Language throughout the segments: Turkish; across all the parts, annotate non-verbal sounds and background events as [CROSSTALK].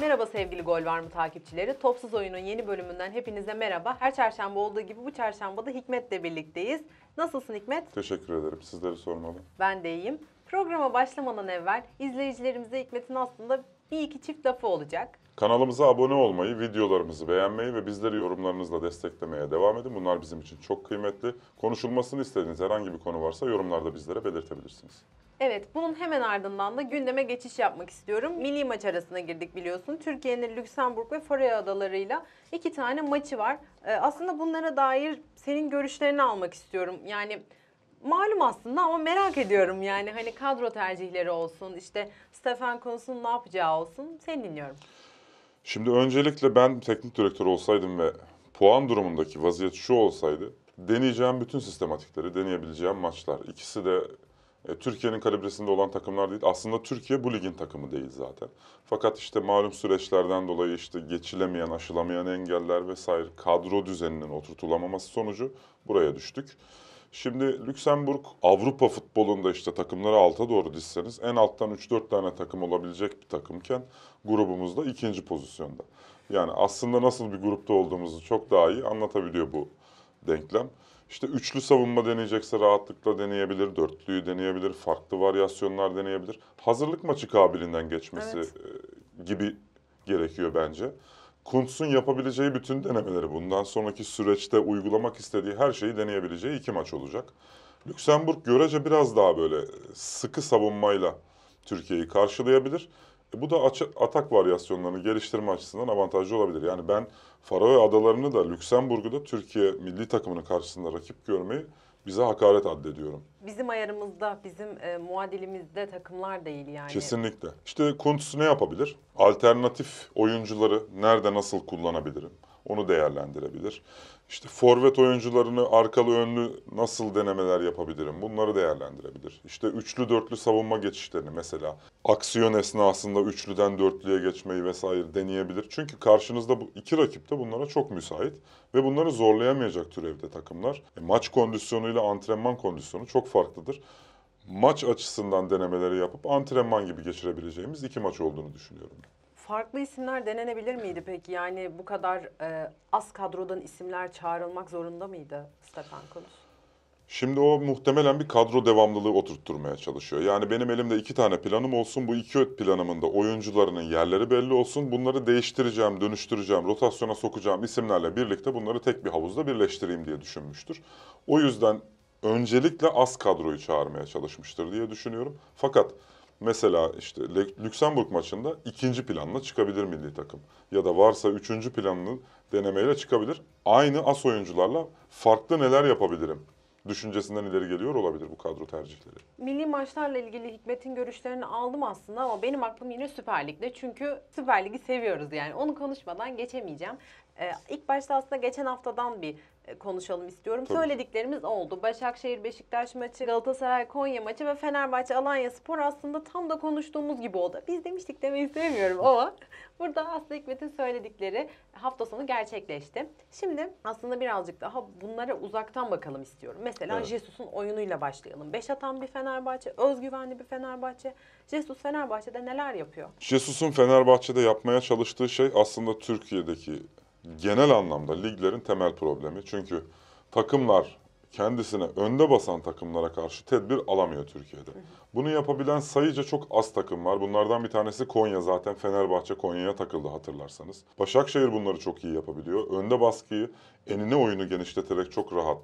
Merhaba sevgili Gol Var mı takipçileri. Topsuz Oyun'un yeni bölümünden hepinize merhaba. Her çarşamba olduğu gibi bu çarşamba da Hikmet'le birlikteyiz. Nasılsın Hikmet? Teşekkür ederim. Sizleri sormalı. Ben de iyiyim. Programa başlamadan evvel izleyicilerimize Hikmet'in aslında bir iki çift lafı olacak. Kanalımıza abone olmayı, videolarımızı beğenmeyi ve bizleri yorumlarınızla desteklemeye devam edin. Bunlar bizim için çok kıymetli. Konuşulmasını istediğiniz herhangi bir konu varsa yorumlarda bizlere belirtebilirsiniz. Evet, bunun hemen ardından da gündeme geçiş yapmak istiyorum. Milli maç arasına girdik biliyorsun. Türkiye'nin Lüksemburg ve Faroe Adaları'yla iki tane maçı var. Ee, aslında bunlara dair senin görüşlerini almak istiyorum. Yani malum aslında ama merak ediyorum yani hani kadro tercihleri olsun, işte Stefan konusunun ne yapacağı olsun. Seni dinliyorum. Şimdi öncelikle ben teknik direktör olsaydım ve puan durumundaki vaziyet şu olsaydı deneyeceğim bütün sistematikleri, deneyebileceğim maçlar. İkisi de e, Türkiye'nin kalibresinde olan takımlar değil. Aslında Türkiye bu ligin takımı değil zaten. Fakat işte malum süreçlerden dolayı işte geçilemeyen, aşılamayan engeller vesaire kadro düzeninin oturtulamaması sonucu buraya düştük. Şimdi Lüksemburg Avrupa futbolunda işte takımları alta doğru dizseniz en alttan 3-4 tane takım olabilecek bir takımken grubumuzda ikinci pozisyonda. Yani aslında nasıl bir grupta olduğumuzu çok daha iyi anlatabiliyor bu denklem. İşte üçlü savunma deneyecekse rahatlıkla deneyebilir, dörtlüyü deneyebilir, farklı varyasyonlar deneyebilir. Hazırlık maçı kabilinden geçmesi evet. E, gibi gerekiyor bence. Kuntz'un yapabileceği bütün denemeleri bundan sonraki süreçte uygulamak istediği her şeyi deneyebileceği iki maç olacak. Lüksemburg görece biraz daha böyle sıkı savunmayla Türkiye'yi karşılayabilir. E bu da atak varyasyonlarını geliştirme açısından avantajlı olabilir. Yani ben Faroe Adalarını da Lüksemburg'u da Türkiye milli takımının karşısında rakip görmeyi bize hakaret addediyorum. Bizim ayarımızda, bizim e, muadilimizde takımlar değil yani. Kesinlikle. İşte Kuntz ne yapabilir? Alternatif oyuncuları nerede nasıl kullanabilirim? Onu değerlendirebilir. İşte forvet oyuncularını arkalı önlü nasıl denemeler yapabilirim? Bunları değerlendirebilir. İşte üçlü dörtlü savunma geçişlerini mesela aksiyon esnasında üçlüden dörtlüye geçmeyi vesaire deneyebilir. Çünkü karşınızda bu iki rakip de bunlara çok müsait ve bunları zorlayamayacak türevde takımlar. E, maç kondisyonuyla antrenman kondisyonu çok farklıdır maç açısından denemeleri yapıp antrenman gibi geçirebileceğimiz iki maç olduğunu düşünüyorum. Farklı isimler denenebilir miydi peki? Yani bu kadar e, az kadrodan isimler çağrılmak zorunda mıydı Stefan Konuş? Şimdi o muhtemelen bir kadro devamlılığı oturtturmaya çalışıyor. Yani benim elimde iki tane planım olsun. Bu iki planımın da oyuncularının yerleri belli olsun. Bunları değiştireceğim, dönüştüreceğim, rotasyona sokacağım isimlerle birlikte bunları tek bir havuzda birleştireyim diye düşünmüştür. O yüzden öncelikle az kadroyu çağırmaya çalışmıştır diye düşünüyorum. Fakat Mesela işte Lüksemburg maçında ikinci planla çıkabilir milli takım. Ya da varsa üçüncü planlı denemeyle çıkabilir. Aynı as oyuncularla farklı neler yapabilirim düşüncesinden ileri geliyor olabilir bu kadro tercihleri. Milli maçlarla ilgili Hikmet'in görüşlerini aldım aslında ama benim aklım yine Süper Lig'de. Çünkü Süper Lig'i seviyoruz yani. Onu konuşmadan geçemeyeceğim. Ee, ilk başta aslında geçen haftadan bir e, konuşalım istiyorum. Tabii. Söylediklerimiz oldu. Başakşehir Beşiktaş maçı, Galatasaray Konya maçı ve Fenerbahçe Alanya Spor aslında tam da konuştuğumuz gibi oldu. Biz demiştik demeyi sevmiyorum ama [LAUGHS] burada Aslı Hikmet'in söyledikleri hafta sonu gerçekleşti. Şimdi aslında birazcık daha bunlara uzaktan bakalım istiyorum. Mesela evet. Jesus'un oyunuyla başlayalım. Beş atan bir Fenerbahçe, özgüvenli bir Fenerbahçe. Jesus Fenerbahçe'de neler yapıyor? Jesus'un Fenerbahçe'de yapmaya çalıştığı şey aslında Türkiye'deki genel anlamda liglerin temel problemi. Çünkü takımlar kendisine önde basan takımlara karşı tedbir alamıyor Türkiye'de. Bunu yapabilen sayıca çok az takım var. Bunlardan bir tanesi Konya zaten Fenerbahçe Konya'ya takıldı hatırlarsanız. Başakşehir bunları çok iyi yapabiliyor. Önde baskıyı enine oyunu genişleterek çok rahat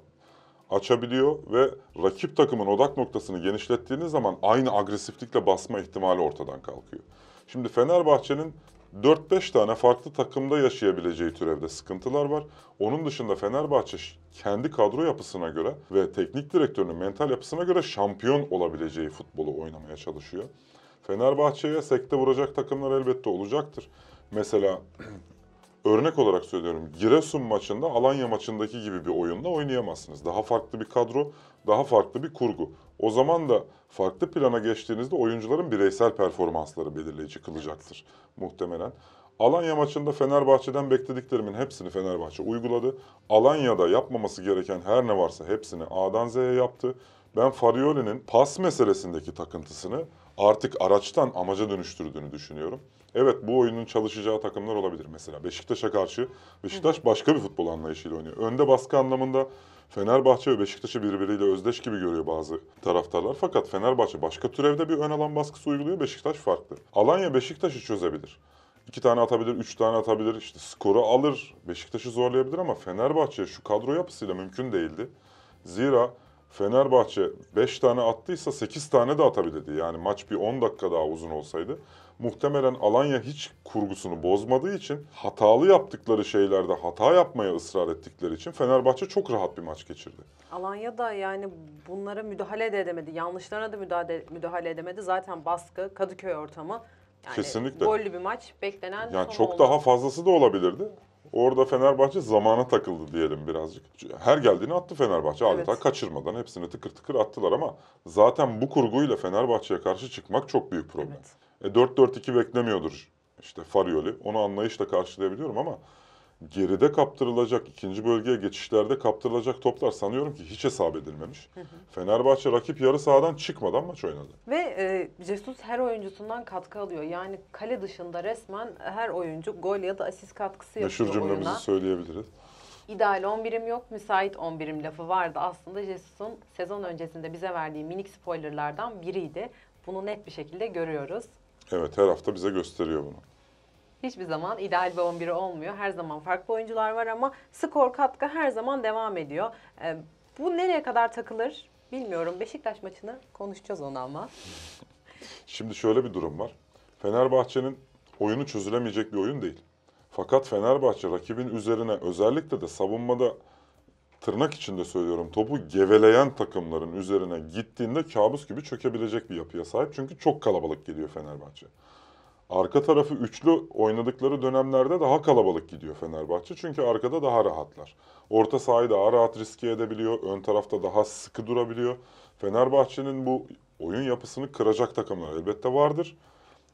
açabiliyor ve rakip takımın odak noktasını genişlettiğiniz zaman aynı agresiflikle basma ihtimali ortadan kalkıyor. Şimdi Fenerbahçe'nin 4-5 tane farklı takımda yaşayabileceği türevde sıkıntılar var. Onun dışında Fenerbahçe kendi kadro yapısına göre ve teknik direktörünün mental yapısına göre şampiyon olabileceği futbolu oynamaya çalışıyor. Fenerbahçe'ye sekte vuracak takımlar elbette olacaktır. Mesela örnek olarak söylüyorum Giresun maçında Alanya maçındaki gibi bir oyunla oynayamazsınız. Daha farklı bir kadro, daha farklı bir kurgu. O zaman da farklı plana geçtiğinizde oyuncuların bireysel performansları belirleyici kılacaktır muhtemelen. Alanya maçında Fenerbahçe'den beklediklerimin hepsini Fenerbahçe uyguladı. Alanya'da yapmaması gereken her ne varsa hepsini A'dan Z'ye yaptı. Ben Farioli'nin pas meselesindeki takıntısını artık araçtan amaca dönüştürdüğünü düşünüyorum. Evet bu oyunun çalışacağı takımlar olabilir mesela. Beşiktaş'a karşı Beşiktaş başka bir futbol anlayışıyla oynuyor. Önde baskı anlamında Fenerbahçe ve Beşiktaş'ı birbiriyle özdeş gibi görüyor bazı taraftarlar. Fakat Fenerbahçe başka türevde bir ön alan baskısı uyguluyor. Beşiktaş farklı. Alanya Beşiktaş'ı çözebilir. İki tane atabilir, üç tane atabilir. İşte skoru alır. Beşiktaş'ı zorlayabilir ama Fenerbahçe şu kadro yapısıyla mümkün değildi. Zira Fenerbahçe 5 tane attıysa 8 tane de atabilirdi. Yani maç bir 10 dakika daha uzun olsaydı muhtemelen Alanya hiç kurgusunu bozmadığı için hatalı yaptıkları şeylerde hata yapmaya ısrar ettikleri için Fenerbahçe çok rahat bir maç geçirdi. Alanya da yani bunlara müdahale de edemedi. Yanlışlarına da müdahale, müdahale edemedi. Zaten baskı, Kadıköy ortamı. Yani Kesinlikle. Gollü bir maç beklenen Yani çok oldu. daha fazlası da olabilirdi. Orada Fenerbahçe zamana takıldı diyelim birazcık. Her geldiğini attı Fenerbahçe. Adeta evet. kaçırmadan hepsini tıkır tıkır attılar ama zaten bu kurguyla Fenerbahçe'ye karşı çıkmak çok büyük problem. Evet. E, 4-4-2 beklemiyordur işte Farioli. Onu anlayışla karşılayabiliyorum ama geride kaptırılacak, ikinci bölgeye geçişlerde kaptırılacak toplar sanıyorum ki hiç hesap edilmemiş. Hı hı. Fenerbahçe rakip yarı sahadan çıkmadan maç oynadı. Ve e, Jesus her oyuncusundan katkı alıyor. Yani kale dışında resmen her oyuncu gol ya da asist katkısı yapıyor Meşhur cümlemizi oyuna. söyleyebiliriz. İdeal 11'im yok, müsait 11'im lafı vardı. Aslında Jesus'un sezon öncesinde bize verdiği minik spoilerlardan biriydi. Bunu net bir şekilde görüyoruz. Evet her hafta bize gösteriyor bunu. Hiçbir zaman ideal bir 11'i olmuyor. Her zaman farklı oyuncular var ama skor katkı her zaman devam ediyor. E, bu nereye kadar takılır bilmiyorum. Beşiktaş maçını konuşacağız onu ama. [LAUGHS] Şimdi şöyle bir durum var. Fenerbahçe'nin oyunu çözülemeyecek bir oyun değil. Fakat Fenerbahçe rakibin üzerine özellikle de savunmada tırnak içinde söylüyorum topu geveleyen takımların üzerine gittiğinde kabus gibi çökebilecek bir yapıya sahip. Çünkü çok kalabalık geliyor Fenerbahçe. Arka tarafı üçlü oynadıkları dönemlerde daha kalabalık gidiyor Fenerbahçe. Çünkü arkada daha rahatlar. Orta sahayı daha rahat riske edebiliyor. Ön tarafta daha sıkı durabiliyor. Fenerbahçe'nin bu oyun yapısını kıracak takımlar elbette vardır.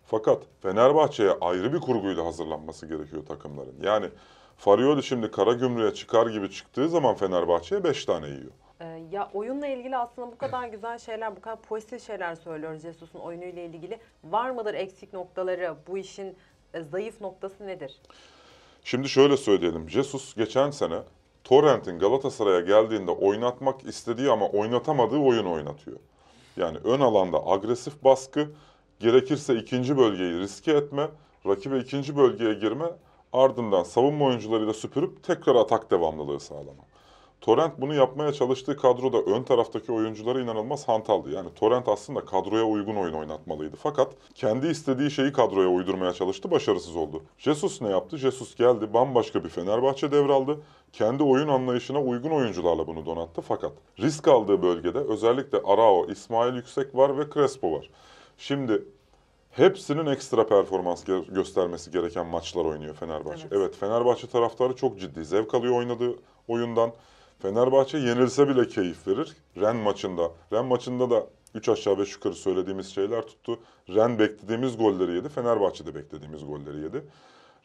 Fakat Fenerbahçe'ye ayrı bir kurguyla hazırlanması gerekiyor takımların. Yani Farioli şimdi kara gümrüğe çıkar gibi çıktığı zaman Fenerbahçe'ye 5 tane yiyor. Ee, ya oyunla ilgili aslında bu kadar güzel şeyler, bu kadar pozitif şeyler söylüyoruz Jesus'un oyunuyla ilgili. Var mıdır eksik noktaları? Bu işin e, zayıf noktası nedir? Şimdi şöyle söyleyelim. Jesus geçen sene Torrent'in Galatasaray'a geldiğinde oynatmak istediği ama oynatamadığı oyun oynatıyor. Yani ön alanda agresif baskı, gerekirse ikinci bölgeyi riske etme, rakibe ikinci bölgeye girme Ardından savunma oyuncularıyla süpürüp tekrar atak devamlılığı sağlama. Torrent bunu yapmaya çalıştığı kadroda ön taraftaki oyunculara inanılmaz hantaldı. Yani Torrent aslında kadroya uygun oyun oynatmalıydı. Fakat kendi istediği şeyi kadroya uydurmaya çalıştı, başarısız oldu. Jesus ne yaptı? Jesus geldi, bambaşka bir Fenerbahçe devraldı. Kendi oyun anlayışına uygun oyuncularla bunu donattı fakat risk aldığı bölgede özellikle Arao, İsmail Yüksek var ve Crespo var. Şimdi Hepsinin ekstra performans ge- göstermesi gereken maçlar oynuyor Fenerbahçe. Evet. evet Fenerbahçe taraftarı çok ciddi zevk alıyor oynadığı oyundan. Fenerbahçe yenilse bile keyif verir. Ren maçında. Ren maçında da 3 aşağı 5 yukarı söylediğimiz şeyler tuttu. Ren beklediğimiz golleri yedi. Fenerbahçe de beklediğimiz golleri yedi.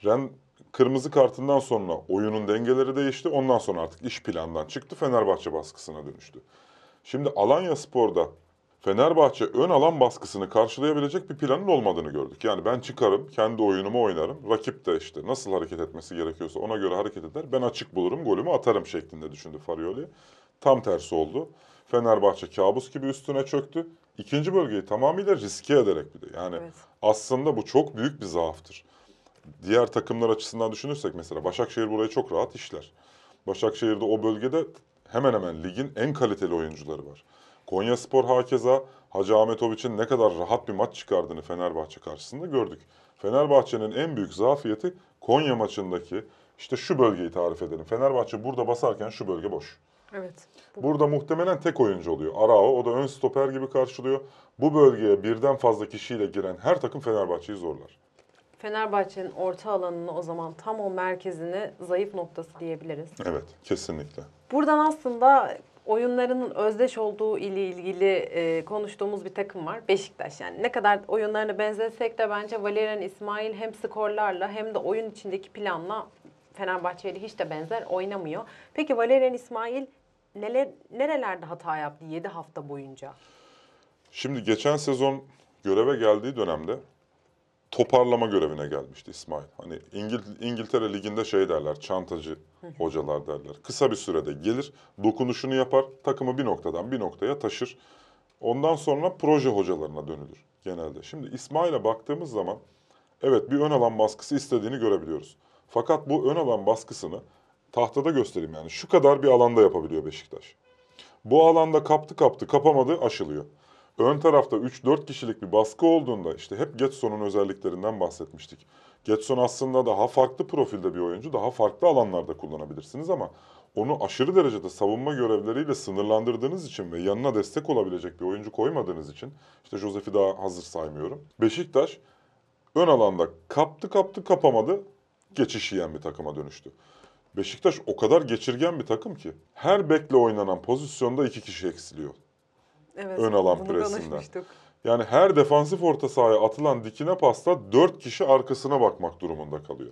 Ren kırmızı kartından sonra oyunun dengeleri değişti. Ondan sonra artık iş plandan çıktı. Fenerbahçe baskısına dönüştü. Şimdi Alanya Spor'da Fenerbahçe ön alan baskısını karşılayabilecek bir planın olmadığını gördük. Yani ben çıkarım, kendi oyunumu oynarım. Rakip de işte nasıl hareket etmesi gerekiyorsa ona göre hareket eder. Ben açık bulurum, golümü atarım şeklinde düşündü Farioli. Tam tersi oldu. Fenerbahçe kabus gibi üstüne çöktü. İkinci bölgeyi tamamıyla riske ederek bir de. Yani evet. aslında bu çok büyük bir zaaftır. Diğer takımlar açısından düşünürsek mesela Başakşehir burayı çok rahat işler. Başakşehir'de o bölgede hemen hemen ligin en kaliteli oyuncuları var. Konya Spor hakeza Hacı Ahmet Ahmetoviç'in ne kadar rahat bir maç çıkardığını Fenerbahçe karşısında gördük. Fenerbahçe'nin en büyük zafiyeti Konya maçındaki işte şu bölgeyi tarif edelim. Fenerbahçe burada basarken şu bölge boş. Evet. Bu. Burada muhtemelen tek oyuncu oluyor. Arao o da ön stoper gibi karşılıyor. Bu bölgeye birden fazla kişiyle giren her takım Fenerbahçe'yi zorlar. Fenerbahçe'nin orta alanını o zaman tam o merkezini zayıf noktası diyebiliriz. Evet, kesinlikle. Buradan aslında oyunlarının özdeş olduğu ile ilgili e, konuştuğumuz bir takım var. Beşiktaş yani. Ne kadar oyunlarını benzesek de bence Valerian İsmail hem skorlarla hem de oyun içindeki planla Fenerbahçe'yle hiç de benzer oynamıyor. Peki Valerian İsmail neler nerelerde hata yaptı 7 hafta boyunca? Şimdi geçen sezon göreve geldiği dönemde toparlama görevine gelmişti İsmail. Hani İngil İngiltere Ligi'nde şey derler, çantacı [LAUGHS] hocalar derler. Kısa bir sürede gelir, dokunuşunu yapar, takımı bir noktadan bir noktaya taşır. Ondan sonra proje hocalarına dönülür genelde. Şimdi İsmail'e baktığımız zaman evet bir ön alan baskısı istediğini görebiliyoruz. Fakat bu ön alan baskısını tahtada göstereyim yani şu kadar bir alanda yapabiliyor Beşiktaş. Bu alanda kaptı kaptı kapamadı aşılıyor. Ön tarafta 3-4 kişilik bir baskı olduğunda işte hep Getson'un özelliklerinden bahsetmiştik. Getson aslında daha farklı profilde bir oyuncu, daha farklı alanlarda kullanabilirsiniz ama onu aşırı derecede savunma görevleriyle sınırlandırdığınız için ve yanına destek olabilecek bir oyuncu koymadığınız için işte Josef'i daha hazır saymıyorum. Beşiktaş ön alanda kaptı kaptı kapamadı geçiş yiyen bir takıma dönüştü. Beşiktaş o kadar geçirgen bir takım ki her bekle oynanan pozisyonda iki kişi eksiliyor. Evet, ön alan presinden. Yani her defansif orta sahaya atılan dikine pasta dört kişi arkasına bakmak durumunda kalıyor.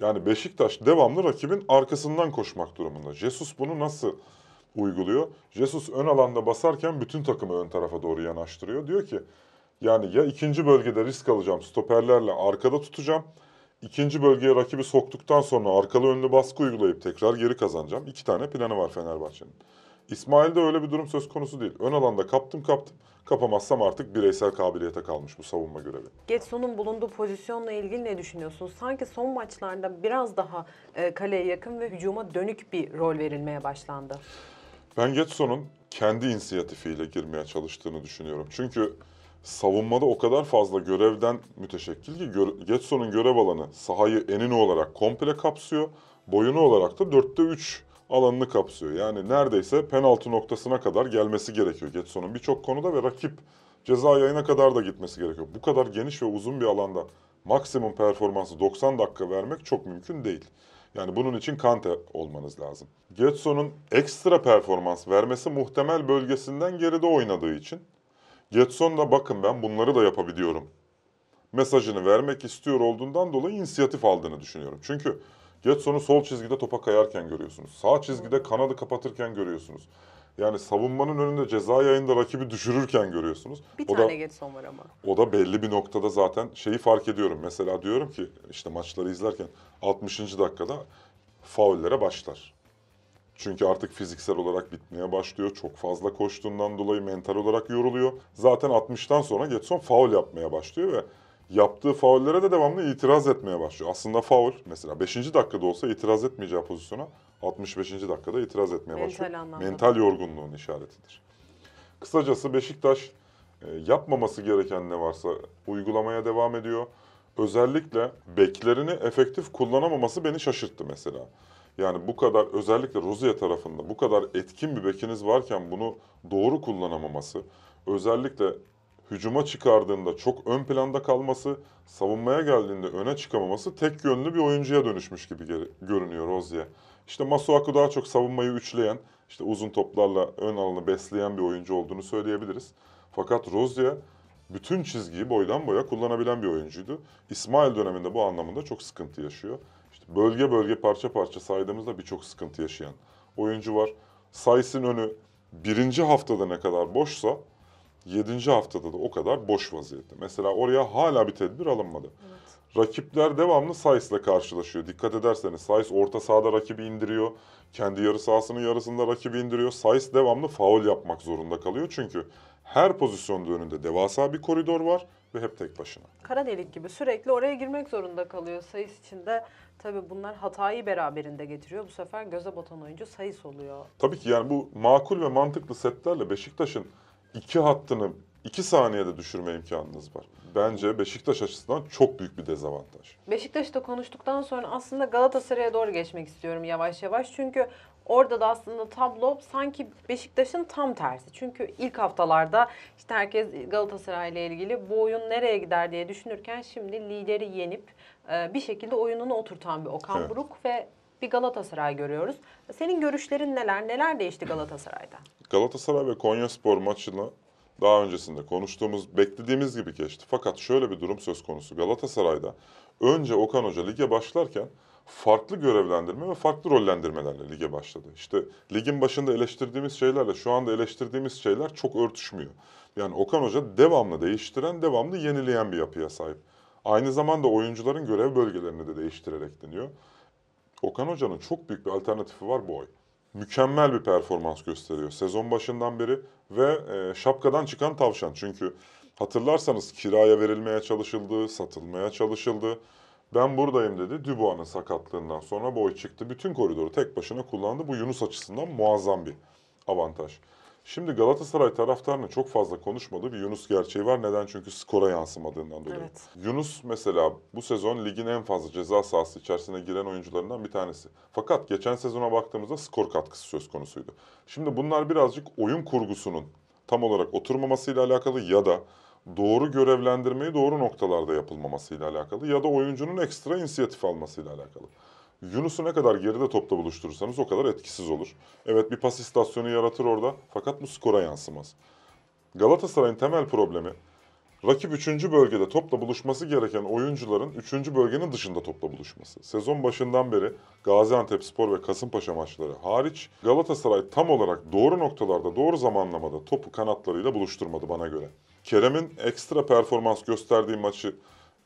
Yani Beşiktaş devamlı rakibin arkasından koşmak durumunda. Jesus bunu nasıl uyguluyor? Jesus ön alanda basarken bütün takımı ön tarafa doğru yanaştırıyor. Diyor ki yani ya ikinci bölgede risk alacağım stoperlerle arkada tutacağım. İkinci bölgeye rakibi soktuktan sonra arkalı önlü baskı uygulayıp tekrar geri kazanacağım. İki tane planı var Fenerbahçe'nin. İsmail'de öyle bir durum söz konusu değil. Ön alanda kaptım kaptım. Kapamazsam artık bireysel kabiliyete kalmış bu savunma görevi. Getson'un bulunduğu pozisyonla ilgili ne düşünüyorsunuz? Sanki son maçlarda biraz daha e, kaleye yakın ve hücuma dönük bir rol verilmeye başlandı. Ben Getson'un kendi inisiyatifiyle girmeye çalıştığını düşünüyorum. Çünkü savunmada o kadar fazla görevden müteşekkil ki Getson'un görev alanı sahayı enini olarak komple kapsıyor. Boyunu olarak da dörtte üç alanını kapsıyor. Yani neredeyse penaltı noktasına kadar gelmesi gerekiyor Getson'un birçok konuda ve rakip ceza yayına kadar da gitmesi gerekiyor. Bu kadar geniş ve uzun bir alanda maksimum performansı 90 dakika vermek çok mümkün değil. Yani bunun için Kante olmanız lazım. Getson'un ekstra performans vermesi muhtemel bölgesinden geride oynadığı için Getson da bakın ben bunları da yapabiliyorum mesajını vermek istiyor olduğundan dolayı inisiyatif aldığını düşünüyorum. Çünkü Getson'u sol çizgide topa kayarken görüyorsunuz. Sağ çizgide kanadı kapatırken görüyorsunuz. Yani savunmanın önünde ceza yayında rakibi düşürürken görüyorsunuz. Bir o tane da, Getson var ama. O da belli bir noktada zaten şeyi fark ediyorum. Mesela diyorum ki işte maçları izlerken 60. dakikada faullere başlar. Çünkü artık fiziksel olarak bitmeye başlıyor. Çok fazla koştuğundan dolayı mental olarak yoruluyor. Zaten 60'tan sonra Getson faul yapmaya başlıyor ve yaptığı faullere de devamlı itiraz etmeye başlıyor. Aslında faul mesela 5. dakikada olsa itiraz etmeyeceği pozisyona 65. dakikada itiraz etmeye Mental başlıyor. Anlamda. Mental yorgunluğun işaretidir. Kısacası Beşiktaş e, yapmaması gereken ne varsa uygulamaya devam ediyor. Özellikle beklerini efektif kullanamaması beni şaşırttı mesela. Yani bu kadar özellikle Rozier tarafında bu kadar etkin bir bekiniz varken bunu doğru kullanamaması, özellikle hücuma çıkardığında çok ön planda kalması, savunmaya geldiğinde öne çıkamaması tek yönlü bir oyuncuya dönüşmüş gibi görünüyor Rozier. İşte Masuaku daha çok savunmayı üçleyen, işte uzun toplarla ön alanı besleyen bir oyuncu olduğunu söyleyebiliriz. Fakat Rozier bütün çizgiyi boydan boya kullanabilen bir oyuncuydu. İsmail döneminde bu anlamında çok sıkıntı yaşıyor. İşte bölge bölge parça parça saydığımızda birçok sıkıntı yaşayan oyuncu var. Sayısın önü birinci haftada ne kadar boşsa 7. haftada da o kadar boş vaziyette. Mesela oraya hala bir tedbir alınmadı. Evet. Rakipler devamlı Sainz'la karşılaşıyor. Dikkat ederseniz Sainz orta sahada rakibi indiriyor. Kendi yarı sahasının yarısında rakibi indiriyor. Sainz devamlı faul yapmak zorunda kalıyor. Çünkü her pozisyonda önünde devasa bir koridor var ve hep tek başına. Kara delik gibi sürekli oraya girmek zorunda kalıyor. için de tabii bunlar hatayı beraberinde getiriyor. Bu sefer göze batan oyuncu Sayıs oluyor. Tabii ki yani bu makul ve mantıklı setlerle Beşiktaş'ın iki hattını iki saniyede düşürme imkanınız var. Bence Beşiktaş açısından çok büyük bir dezavantaj. Beşiktaş'ta konuştuktan sonra aslında Galatasaray'a doğru geçmek istiyorum yavaş yavaş. Çünkü Orada da aslında tablo sanki Beşiktaş'ın tam tersi. Çünkü ilk haftalarda işte herkes Galatasaray ile ilgili bu oyun nereye gider diye düşünürken şimdi lideri yenip e, bir şekilde oyununu oturtan bir Okan evet. Buruk ve bir Galatasaray görüyoruz. Senin görüşlerin neler? Neler değişti Galatasaray'da? Galatasaray ve Konyaspor maçını daha öncesinde konuştuğumuz, beklediğimiz gibi geçti. Fakat şöyle bir durum söz konusu. Galatasaray'da önce Okan Hoca lige başlarken farklı görevlendirme ve farklı rollendirmelerle lige başladı. İşte ligin başında eleştirdiğimiz şeylerle şu anda eleştirdiğimiz şeyler çok örtüşmüyor. Yani Okan Hoca devamlı değiştiren, devamlı yenileyen bir yapıya sahip. Aynı zamanda oyuncuların görev bölgelerini de değiştirerek deniyor. Okan Hoca'nın çok büyük bir alternatifi var bu ay. Mükemmel bir performans gösteriyor sezon başından beri ve e, şapkadan çıkan tavşan. Çünkü hatırlarsanız kiraya verilmeye çalışıldı, satılmaya çalışıldı. Ben buradayım dedi. Dubois'ın sakatlığından sonra boy çıktı. Bütün koridoru tek başına kullandı. Bu Yunus açısından muazzam bir avantaj. Şimdi Galatasaray taraftarının çok fazla konuşmadığı bir Yunus gerçeği var. Neden? Çünkü skora yansımadığından dolayı. Evet. Yunus mesela bu sezon ligin en fazla ceza sahası içerisine giren oyuncularından bir tanesi. Fakat geçen sezona baktığımızda skor katkısı söz konusuydu. Şimdi bunlar birazcık oyun kurgusunun tam olarak oturmamasıyla alakalı ya da doğru görevlendirmeyi doğru noktalarda yapılmamasıyla alakalı ya da oyuncunun ekstra inisiyatif almasıyla alakalı. Yunus'u ne kadar geride topta buluşturursanız o kadar etkisiz olur. Evet bir pas istasyonu yaratır orada fakat bu skora yansımaz. Galatasaray'ın temel problemi rakip 3. bölgede topla buluşması gereken oyuncuların 3. bölgenin dışında topla buluşması. Sezon başından beri Gaziantepspor ve Kasımpaşa maçları hariç Galatasaray tam olarak doğru noktalarda doğru zamanlamada topu kanatlarıyla buluşturmadı bana göre. Kerem'in ekstra performans gösterdiği maçı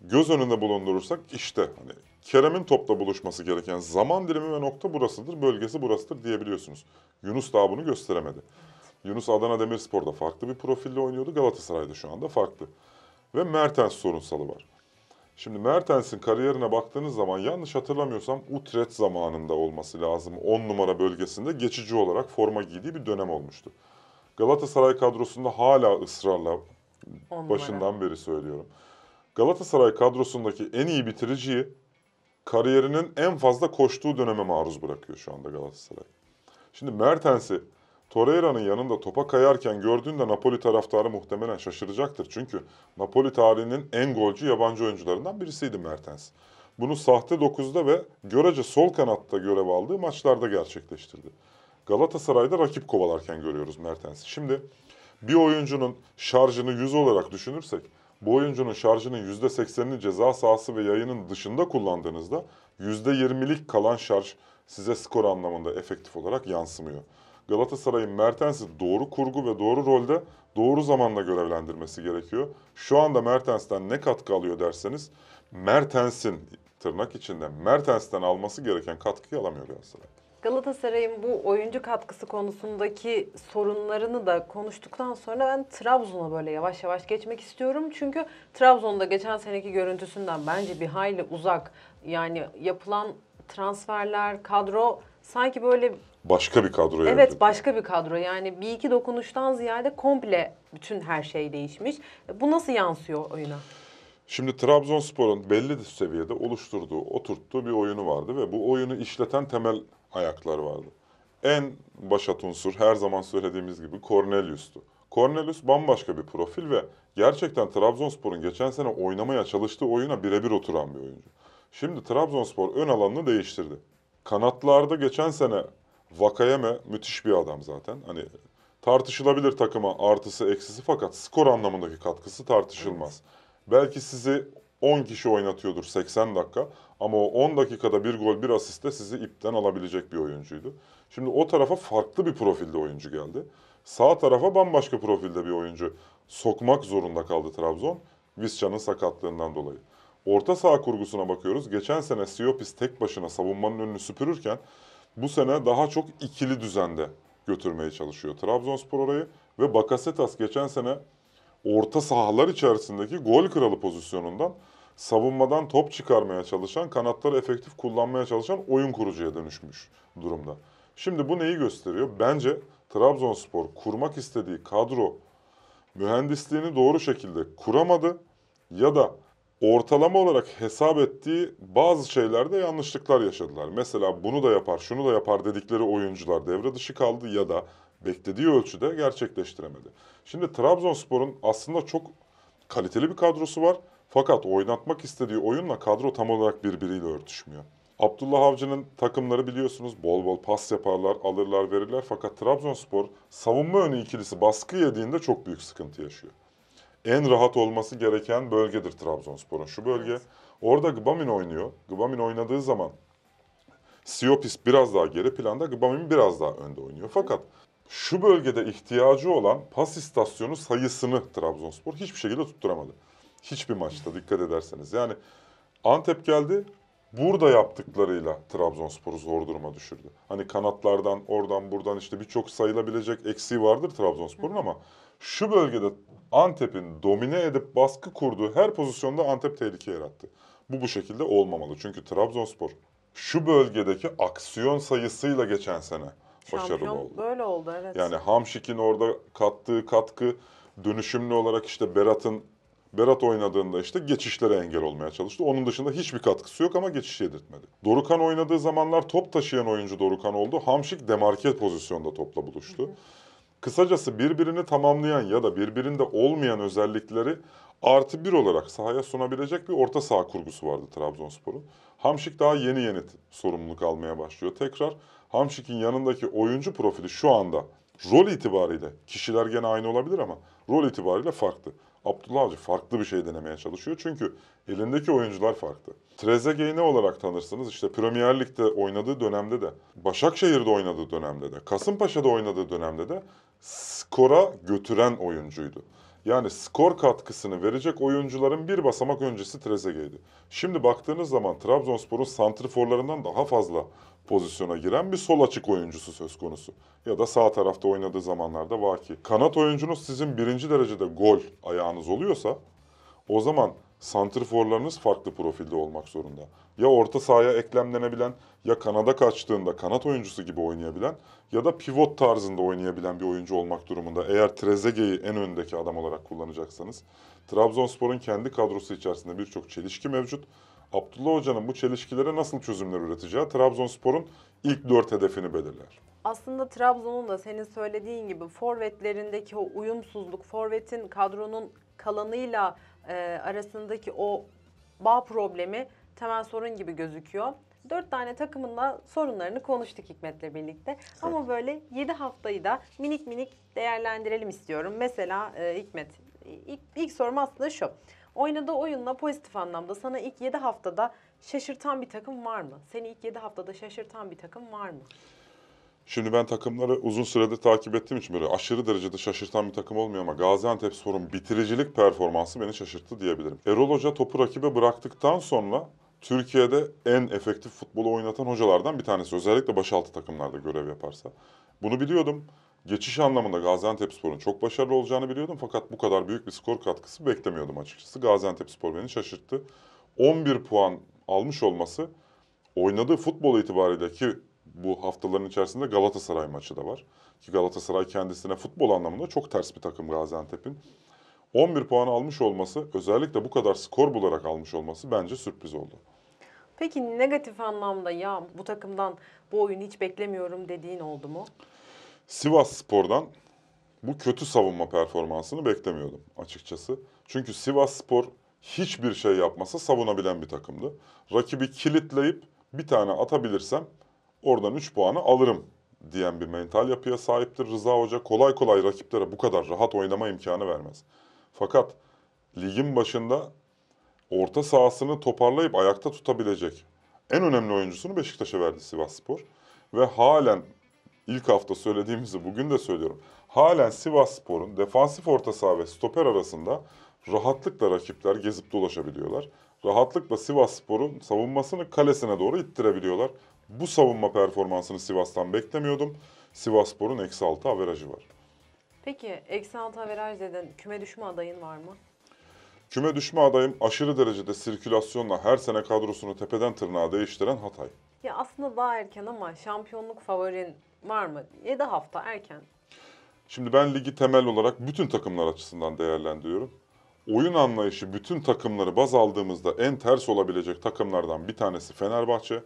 göz önünde bulundurursak işte hani Kerem'in topla buluşması gereken zaman dilimi ve nokta burasıdır, bölgesi burasıdır diyebiliyorsunuz. Yunus daha bunu gösteremedi. Yunus Adana Demirspor'da farklı bir profille oynuyordu. Galatasaray'da şu anda farklı. Ve Mertens sorunsalı var. Şimdi Mertens'in kariyerine baktığınız zaman yanlış hatırlamıyorsam Utrecht zamanında olması lazım. 10 numara bölgesinde geçici olarak forma giydiği bir dönem olmuştu. Galatasaray kadrosunda hala ısrarla başından beri söylüyorum. Galatasaray kadrosundaki en iyi bitiriciyi kariyerinin en fazla koştuğu döneme maruz bırakıyor şu anda Galatasaray. Şimdi Mertens'i Torreira'nın yanında topa kayarken gördüğünde Napoli taraftarı muhtemelen şaşıracaktır. Çünkü Napoli tarihinin en golcü yabancı oyuncularından birisiydi Mertens. Bunu sahte 9'da ve görece sol kanatta görev aldığı maçlarda gerçekleştirdi. Galatasaray'da rakip kovalarken görüyoruz Mertens'i. Şimdi bir oyuncunun şarjını 100 olarak düşünürsek bu oyuncunun şarjının %80'ini ceza sahası ve yayının dışında kullandığınızda %20'lik kalan şarj size skor anlamında efektif olarak yansımıyor. Galatasaray'ın Mertens'i doğru kurgu ve doğru rolde doğru zamanda görevlendirmesi gerekiyor. Şu anda Mertens'ten ne katkı alıyor derseniz Mertens'in tırnak içinde Mertens'ten alması gereken katkıyı alamıyor Galatasaray. Galatasaray'ın bu oyuncu katkısı konusundaki sorunlarını da konuştuktan sonra ben Trabzon'a böyle yavaş yavaş geçmek istiyorum. Çünkü Trabzon'da geçen seneki görüntüsünden bence bir hayli uzak. Yani yapılan transferler, kadro sanki böyle başka bir kadro. Evet başka bir kadro. Yani bir iki dokunuştan ziyade komple bütün her şey değişmiş. Bu nasıl yansıyor oyuna? Şimdi Trabzonspor'un belli bir seviyede oluşturduğu, oturttuğu bir oyunu vardı ve bu oyunu işleten temel ayaklar vardı. En başat unsur her zaman söylediğimiz gibi Cornelius'tu. Cornelius bambaşka bir profil ve gerçekten Trabzonspor'un geçen sene oynamaya çalıştığı oyuna birebir oturan bir oyuncu. Şimdi Trabzonspor ön alanını değiştirdi. Kanatlarda geçen sene Vakayeme müthiş bir adam zaten. Hani tartışılabilir takıma artısı eksisi fakat skor anlamındaki katkısı tartışılmaz. Evet. Belki sizi 10 kişi oynatıyordur 80 dakika ama o 10 dakikada bir gol bir asiste sizi ipten alabilecek bir oyuncuydu. Şimdi o tarafa farklı bir profilde oyuncu geldi. Sağ tarafa bambaşka profilde bir oyuncu sokmak zorunda kaldı Trabzon. Visca'nın sakatlığından dolayı. Orta saha kurgusuna bakıyoruz. Geçen sene Siopis tek başına savunmanın önünü süpürürken bu sene daha çok ikili düzende götürmeye çalışıyor Trabzonspor orayı. Ve Bakasetas geçen sene orta sahalar içerisindeki gol kralı pozisyonundan savunmadan top çıkarmaya çalışan, kanatları efektif kullanmaya çalışan oyun kurucuya dönüşmüş durumda. Şimdi bu neyi gösteriyor? Bence Trabzonspor kurmak istediği kadro mühendisliğini doğru şekilde kuramadı ya da ortalama olarak hesap ettiği bazı şeylerde yanlışlıklar yaşadılar. Mesela bunu da yapar, şunu da yapar dedikleri oyuncular devre dışı kaldı ya da beklediği ölçüde gerçekleştiremedi. Şimdi Trabzonspor'un aslında çok kaliteli bir kadrosu var fakat oynatmak istediği oyunla kadro tam olarak birbiriyle örtüşmüyor. Abdullah Avcı'nın takımları biliyorsunuz bol bol pas yaparlar, alırlar, verirler. Fakat Trabzonspor savunma önü ikilisi baskı yediğinde çok büyük sıkıntı yaşıyor. En rahat olması gereken bölgedir Trabzonspor'un şu bölge. Orada Gbamin oynuyor. Gbamin oynadığı zaman Siopis biraz daha geri planda, Gbamin biraz daha önde oynuyor. Fakat şu bölgede ihtiyacı olan pas istasyonu sayısını Trabzonspor hiçbir şekilde tutturamadı. Hiçbir maçta dikkat ederseniz. Yani Antep geldi burada yaptıklarıyla Trabzonspor'u zor duruma düşürdü. Hani kanatlardan oradan buradan işte birçok sayılabilecek eksiği vardır Trabzonspor'un ama şu bölgede Antep'in domine edip baskı kurduğu her pozisyonda Antep tehlike yarattı. Bu bu şekilde olmamalı. Çünkü Trabzonspor şu bölgedeki aksiyon sayısıyla geçen sene başarılı Şampiyon oldu. böyle oldu evet. Yani Hamşik'in orada kattığı katkı dönüşümlü olarak işte Berat'ın Berat oynadığında işte geçişlere engel olmaya çalıştı. Onun dışında hiçbir katkısı yok ama geçiş yedirtmedi. Dorukan oynadığı zamanlar top taşıyan oyuncu Dorukan oldu. Hamşik demarket pozisyonda topla buluştu. Kısacası birbirini tamamlayan ya da birbirinde olmayan özellikleri artı bir olarak sahaya sunabilecek bir orta saha kurgusu vardı Trabzonspor'un. Hamşik daha yeni yeni sorumluluk almaya başlıyor. Tekrar Hamşik'in yanındaki oyuncu profili şu anda rol itibariyle kişiler gene aynı olabilir ama rol itibariyle farklı. Abdullah Avcı farklı bir şey denemeye çalışıyor. Çünkü elindeki oyuncular farklı. Trezeguet'i ne olarak tanırsınız? İşte Premier Lig'de oynadığı dönemde de, Başakşehir'de oynadığı dönemde de, Kasımpaşa'da oynadığı dönemde de skora götüren oyuncuydu. Yani skor katkısını verecek oyuncuların bir basamak öncesi Trezeguet'di. Şimdi baktığınız zaman Trabzonspor'un santriforlarından daha fazla pozisyona giren bir sol açık oyuncusu söz konusu. Ya da sağ tarafta oynadığı zamanlarda var ki. Kanat oyuncunuz sizin birinci derecede gol ayağınız oluyorsa o zaman santrforlarınız farklı profilde olmak zorunda. Ya orta sahaya eklemlenebilen, ya kanada kaçtığında kanat oyuncusu gibi oynayabilen ya da pivot tarzında oynayabilen bir oyuncu olmak durumunda. Eğer Trezeguet'i en öndeki adam olarak kullanacaksanız. Trabzonspor'un kendi kadrosu içerisinde birçok çelişki mevcut. Abdullah Hoca'nın bu çelişkilere nasıl çözümler üreteceği Trabzonspor'un ilk dört hedefini belirler. Aslında Trabzon'un da senin söylediğin gibi forvetlerindeki o uyumsuzluk, forvetin kadronun kalanıyla e, arasındaki o bağ problemi temel sorun gibi gözüküyor. Dört tane takımında sorunlarını konuştuk Hikmet'le birlikte. Evet. Ama böyle yedi haftayı da minik minik değerlendirelim istiyorum. Mesela e, Hikmet, ilk, ilk sorum aslında şu. Oynadığı oyunla pozitif anlamda sana ilk 7 haftada şaşırtan bir takım var mı? Seni ilk 7 haftada şaşırtan bir takım var mı? Şimdi ben takımları uzun sürede takip ettiğim için böyle aşırı derecede şaşırtan bir takım olmuyor ama Gaziantep sorun bitiricilik performansı beni şaşırttı diyebilirim. Erol Hoca topu rakibe bıraktıktan sonra Türkiye'de en efektif futbolu oynatan hocalardan bir tanesi. Özellikle başaltı takımlarda görev yaparsa. Bunu biliyordum geçiş anlamında Gaziantepspor'un çok başarılı olacağını biliyordum fakat bu kadar büyük bir skor katkısı beklemiyordum açıkçası. Gaziantepspor beni şaşırttı. 11 puan almış olması oynadığı futbol itibariyle ki bu haftaların içerisinde Galatasaray maçı da var. Ki Galatasaray kendisine futbol anlamında çok ters bir takım Gaziantep'in. 11 puan almış olması özellikle bu kadar skor bularak almış olması bence sürpriz oldu. Peki negatif anlamda ya bu takımdan bu oyunu hiç beklemiyorum dediğin oldu mu? Sivas Spor'dan bu kötü savunma performansını beklemiyordum açıkçası. Çünkü Sivas Spor hiçbir şey yapmasa savunabilen bir takımdı. Rakibi kilitleyip bir tane atabilirsem oradan 3 puanı alırım diyen bir mental yapıya sahiptir Rıza Hoca. Kolay kolay rakiplere bu kadar rahat oynama imkanı vermez. Fakat ligin başında orta sahasını toparlayıp ayakta tutabilecek en önemli oyuncusunu Beşiktaş'a verdi Sivas Spor. Ve halen ilk hafta söylediğimizi bugün de söylüyorum. Halen Sivas Spor'un defansif orta saha ve stoper arasında rahatlıkla rakipler gezip dolaşabiliyorlar. Rahatlıkla Sivas Spor'un savunmasını kalesine doğru ittirebiliyorlar. Bu savunma performansını Sivas'tan beklemiyordum. Sivas Spor'un eksi altı averajı var. Peki eksi altı averaj dedin. Küme düşme adayın var mı? Küme düşme adayım aşırı derecede sirkülasyonla her sene kadrosunu tepeden tırnağa değiştiren Hatay. Ya aslında daha erken ama şampiyonluk favorin var mı? 7 hafta erken. Şimdi ben ligi temel olarak bütün takımlar açısından değerlendiriyorum. Oyun anlayışı bütün takımları baz aldığımızda en ters olabilecek takımlardan bir tanesi Fenerbahçe,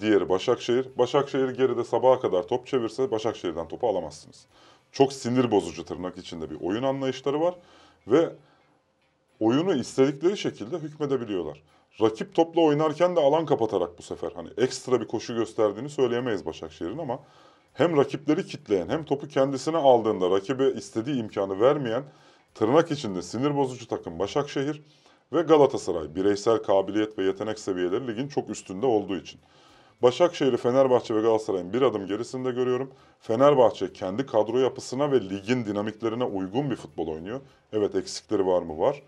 diğeri Başakşehir. Başakşehir geride sabaha kadar top çevirse Başakşehir'den topu alamazsınız. Çok sinir bozucu tırnak içinde bir oyun anlayışları var ve oyunu istedikleri şekilde hükmedebiliyorlar. Rakip topla oynarken de alan kapatarak bu sefer hani ekstra bir koşu gösterdiğini söyleyemeyiz Başakşehir'in ama hem rakipleri kitleyen hem topu kendisine aldığında rakibe istediği imkanı vermeyen tırnak içinde sinir bozucu takım Başakşehir ve Galatasaray bireysel kabiliyet ve yetenek seviyeleri ligin çok üstünde olduğu için. Başakşehir'i Fenerbahçe ve Galatasaray'ın bir adım gerisinde görüyorum. Fenerbahçe kendi kadro yapısına ve ligin dinamiklerine uygun bir futbol oynuyor. Evet eksikleri var mı? Var.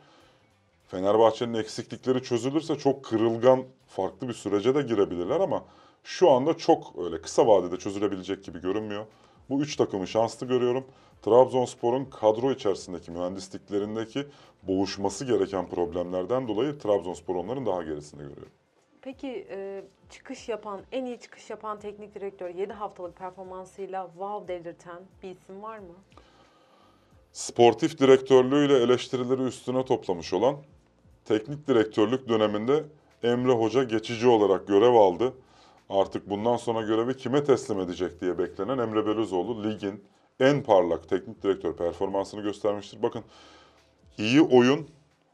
Fenerbahçe'nin eksiklikleri çözülürse çok kırılgan farklı bir sürece de girebilirler ama şu anda çok öyle kısa vadede çözülebilecek gibi görünmüyor. Bu üç takımı şanslı görüyorum. Trabzonspor'un kadro içerisindeki mühendisliklerindeki boğuşması gereken problemlerden dolayı Trabzonspor onların daha gerisinde görüyorum. Peki e, çıkış yapan, en iyi çıkış yapan teknik direktör 7 haftalık performansıyla wow delirten bir isim var mı? Sportif direktörlüğüyle eleştirileri üstüne toplamış olan teknik direktörlük döneminde Emre Hoca geçici olarak görev aldı artık bundan sonra görevi kime teslim edecek diye beklenen Emre Belözoğlu ligin en parlak teknik direktör performansını göstermiştir. Bakın iyi oyun,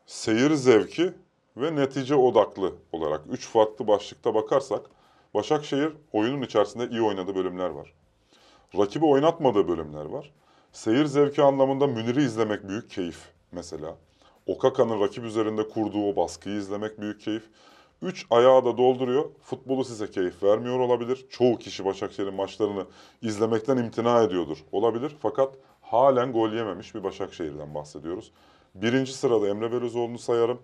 seyir zevki ve netice odaklı olarak 3 farklı başlıkta bakarsak Başakşehir oyunun içerisinde iyi oynadığı bölümler var. Rakibi oynatmadığı bölümler var. Seyir zevki anlamında Münir'i izlemek büyük keyif mesela. Okaka'nın rakip üzerinde kurduğu o baskıyı izlemek büyük keyif. Üç ayağı da dolduruyor. Futbolu size keyif vermiyor olabilir. Çoğu kişi Başakşehir'in maçlarını izlemekten imtina ediyordur. Olabilir fakat halen gol yememiş bir Başakşehir'den bahsediyoruz. Birinci sırada Emre Belözoğlu'nu sayarım.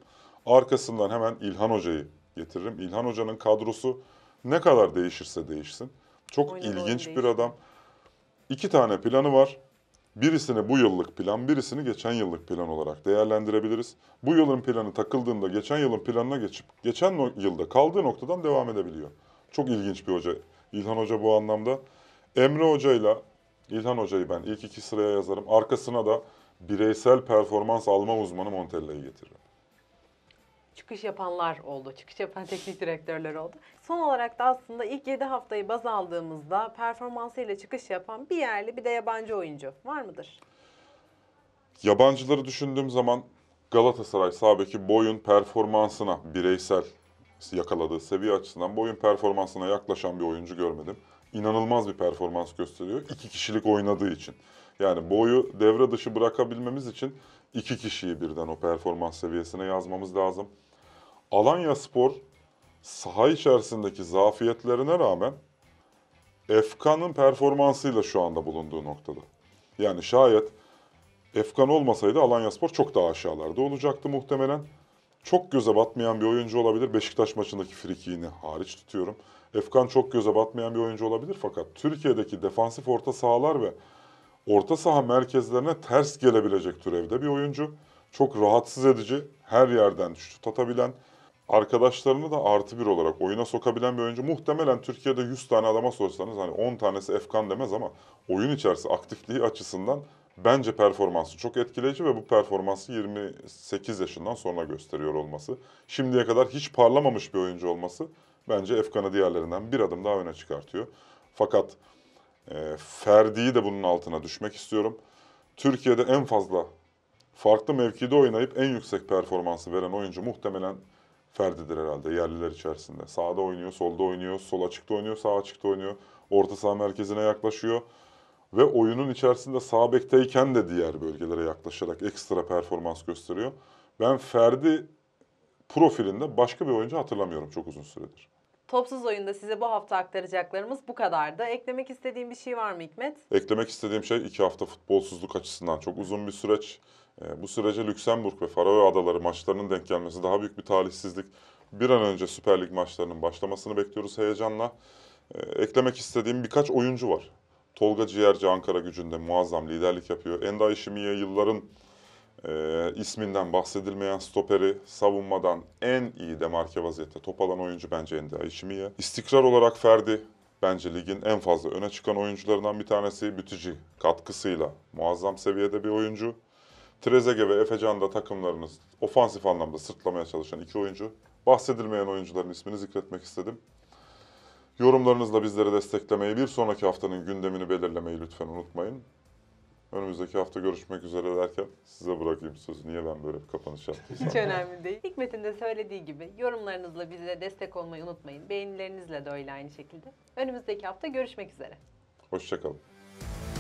Arkasından hemen İlhan Hoca'yı getiririm. İlhan Hoca'nın kadrosu ne kadar değişirse değişsin. Çok Oyun ilginç bir adam. İki tane planı var. Birisini bu yıllık plan, birisini geçen yıllık plan olarak değerlendirebiliriz. Bu yılın planı takıldığında geçen yılın planına geçip geçen yılda kaldığı noktadan devam edebiliyor. Çok ilginç bir hoca. İlhan Hoca bu anlamda. Emre Hoca ile İlhan Hoca'yı ben ilk iki sıraya yazarım. Arkasına da bireysel performans alma uzmanı Montella'yı getiririm çıkış yapanlar oldu. Çıkış yapan [LAUGHS] teknik direktörler oldu. Son olarak da aslında ilk 7 haftayı baz aldığımızda performansıyla çıkış yapan bir yerli bir de yabancı oyuncu var mıdır? Yabancıları düşündüğüm zaman Galatasaray sağ beki boyun performansına bireysel yakaladığı seviye açısından boyun performansına yaklaşan bir oyuncu görmedim. İnanılmaz bir performans gösteriyor. İki kişilik oynadığı için. Yani boyu devre dışı bırakabilmemiz için iki kişiyi birden o performans seviyesine yazmamız lazım. Alanya Spor saha içerisindeki zafiyetlerine rağmen Efkan'ın performansıyla şu anda bulunduğu noktada. Yani şayet Efkan olmasaydı Alanya Spor çok daha aşağılarda olacaktı muhtemelen. Çok göze batmayan bir oyuncu olabilir. Beşiktaş maçındaki frikiğini hariç tutuyorum. Efkan çok göze batmayan bir oyuncu olabilir fakat Türkiye'deki defansif orta sahalar ve orta saha merkezlerine ters gelebilecek türevde bir oyuncu. Çok rahatsız edici, her yerden şut atabilen, arkadaşlarını da artı bir olarak oyuna sokabilen bir oyuncu. Muhtemelen Türkiye'de 100 tane adama sorsanız hani 10 tanesi Efkan demez ama oyun içerisinde aktifliği açısından bence performansı çok etkileyici ve bu performansı 28 yaşından sonra gösteriyor olması. Şimdiye kadar hiç parlamamış bir oyuncu olması bence Efkan'ı diğerlerinden bir adım daha öne çıkartıyor. Fakat e, Ferdi'yi de bunun altına düşmek istiyorum. Türkiye'de en fazla farklı mevkide oynayıp en yüksek performansı veren oyuncu muhtemelen Ferdi'dir herhalde yerliler içerisinde. Sağda oynuyor, solda oynuyor, sol açıkta oynuyor, sağ açıkta oynuyor. Orta saha merkezine yaklaşıyor. Ve oyunun içerisinde sağ bekteyken de diğer bölgelere yaklaşarak ekstra performans gösteriyor. Ben Ferdi profilinde başka bir oyuncu hatırlamıyorum çok uzun süredir. Topsuz oyunda size bu hafta aktaracaklarımız bu kadardı. Eklemek istediğim bir şey var mı Hikmet? Eklemek istediğim şey iki hafta futbolsuzluk açısından çok uzun bir süreç. Ee, bu sürece Lüksemburg ve Faroe Adaları maçlarının denk gelmesi daha büyük bir talihsizlik. Bir an önce Süper Lig maçlarının başlamasını bekliyoruz heyecanla. Ee, eklemek istediğim birkaç oyuncu var. Tolga Ciğerci Ankara gücünde muazzam liderlik yapıyor. Enda Işimiye yılların e, isminden bahsedilmeyen stoperi savunmadan en iyi demarke vaziyette top alan oyuncu bence Enda Işimiye. İstikrar olarak Ferdi bence ligin en fazla öne çıkan oyuncularından bir tanesi. Bütücü katkısıyla muazzam seviyede bir oyuncu. Trezege ve Efecan'da takımlarınız ofansif anlamda sırtlamaya çalışan iki oyuncu. Bahsedilmeyen oyuncuların ismini zikretmek istedim. Yorumlarınızla bizleri desteklemeyi, bir sonraki haftanın gündemini belirlemeyi lütfen unutmayın. Önümüzdeki hafta görüşmek üzere derken size bırakayım sözü. Niye ben böyle bir kapanış yaptım? Hiç önemli değil. Hikmet'in de söylediği gibi yorumlarınızla bize destek olmayı unutmayın. Beğenilerinizle de öyle aynı şekilde. Önümüzdeki hafta görüşmek üzere. Hoşçakalın.